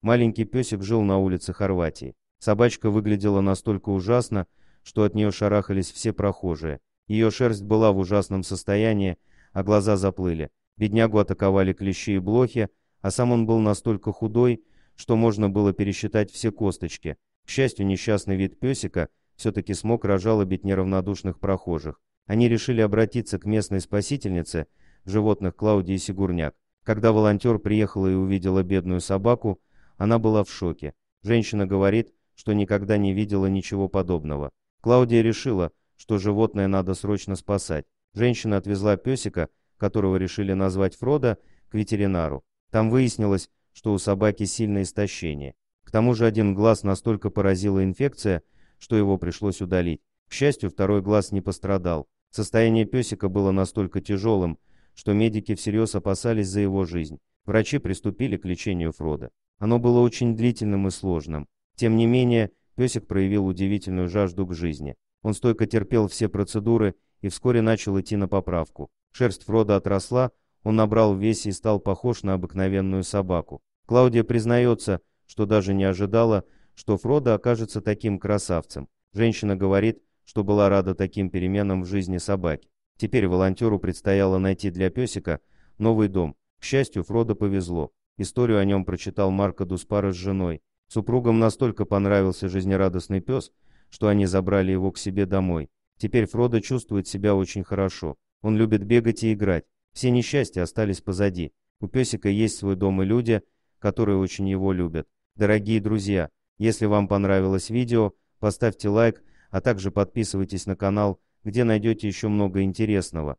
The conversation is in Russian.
Маленький песик жил на улице Хорватии. Собачка выглядела настолько ужасно, что от нее шарахались все прохожие. Ее шерсть была в ужасном состоянии, а глаза заплыли. Беднягу атаковали клещи и блохи, а сам он был настолько худой, что можно было пересчитать все косточки. К счастью, несчастный вид песика все-таки смог разжалобить неравнодушных прохожих. Они решили обратиться к местной спасительнице животных Клаудии Сигурняк. Когда волонтер приехала и увидела бедную собаку, она была в шоке. Женщина говорит, что никогда не видела ничего подобного. Клаудия решила, что животное надо срочно спасать. Женщина отвезла песика, которого решили назвать Фрода, к ветеринару. Там выяснилось, что у собаки сильное истощение. К тому же один глаз настолько поразила инфекция, что его пришлось удалить. К счастью, второй глаз не пострадал. Состояние песика было настолько тяжелым, что медики всерьез опасались за его жизнь. Врачи приступили к лечению Фрода. Оно было очень длительным и сложным. Тем не менее, песик проявил удивительную жажду к жизни. Он стойко терпел все процедуры и вскоре начал идти на поправку. Шерсть Фрода отросла, он набрал вес и стал похож на обыкновенную собаку. Клаудия признается, что даже не ожидала, что Фрода окажется таким красавцем. Женщина говорит, что была рада таким переменам в жизни собаки. Теперь волонтеру предстояло найти для песика новый дом, к счастью, Фродо повезло. Историю о нем прочитал Марко Дуспара с женой. Супругам настолько понравился жизнерадостный пес, что они забрали его к себе домой. Теперь Фродо чувствует себя очень хорошо. Он любит бегать и играть. Все несчастья остались позади. У песика есть свой дом и люди, которые очень его любят. Дорогие друзья, если вам понравилось видео, поставьте лайк, а также подписывайтесь на канал, где найдете еще много интересного.